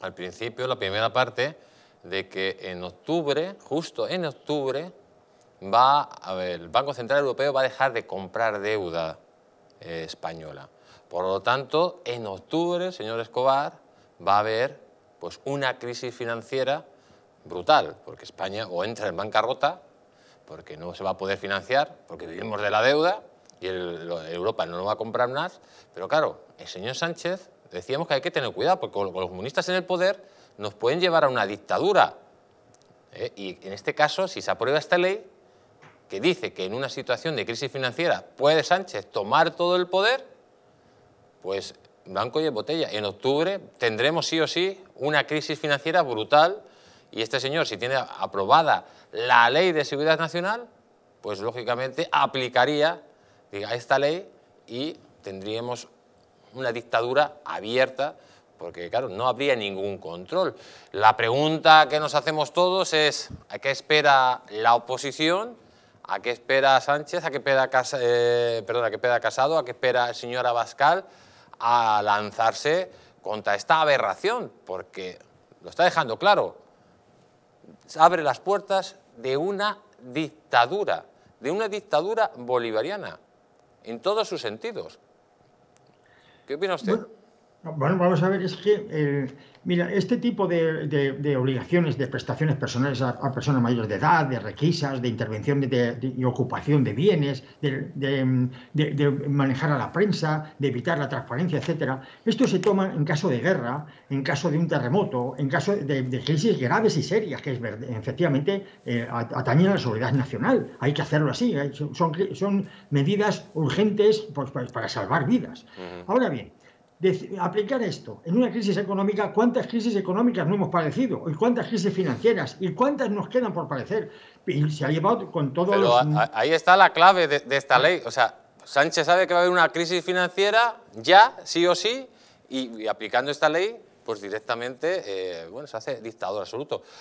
al principio, la primera parte, de que en octubre, justo en octubre, va, el Banco Central Europeo va a dejar de comprar deuda eh, española. Por lo tanto, en octubre, señor Escobar, va a haber pues, una crisis financiera brutal, porque España o entra en bancarrota, porque no se va a poder financiar, porque vivimos de la deuda y Europa no lo va a comprar más, pero claro, el señor Sánchez decíamos que hay que tener cuidado, porque con los comunistas en el poder nos pueden llevar a una dictadura. ¿eh? Y en este caso, si se aprueba esta ley, que dice que en una situación de crisis financiera puede Sánchez tomar todo el poder, pues banco y botella. En octubre tendremos sí o sí una crisis financiera brutal y este señor, si tiene aprobada la ley de seguridad nacional, pues lógicamente aplicaría diga, esta ley y tendríamos una dictadura abierta, porque claro, no habría ningún control. La pregunta que nos hacemos todos es, ¿a qué espera la oposición? ¿A qué espera Sánchez? ¿A qué espera, eh, ¿a qué espera Casado? ¿A qué espera señora Bascal a lanzarse contra esta aberración? Porque lo está dejando claro, abre las puertas de una dictadura, de una dictadura bolivariana, en todos sus sentidos. gerekiyor. Bir Bu, Bueno, vamos a ver, es que, eh, mira, este tipo de, obligaciones, de prestaciones personales a, personas mayores de edad, de requisas, de intervención de, y ocupación de bienes, de, manejar a la prensa, de evitar la transparencia, etcétera, esto se toma en caso de guerra, en caso de un terremoto, en caso de, crisis graves y serias, que es efectivamente eh, atañen a la seguridad nacional. Hay que hacerlo así, son, medidas urgentes pues, para salvar vidas. Ahora bien, de aplicar esto en una crisis económica, ¿cuántas crisis económicas no hemos padecido? ¿Y cuántas crisis financieras? ¿Y cuántas nos quedan por padecer? Y se ha llevado con todo... ahí está la clave de, esta ley. O sea, Sánchez sabe que va a haber una crisis financiera ya, sí o sí, y, aplicando esta ley pues directamente eh, bueno, se hace dictador absoluto.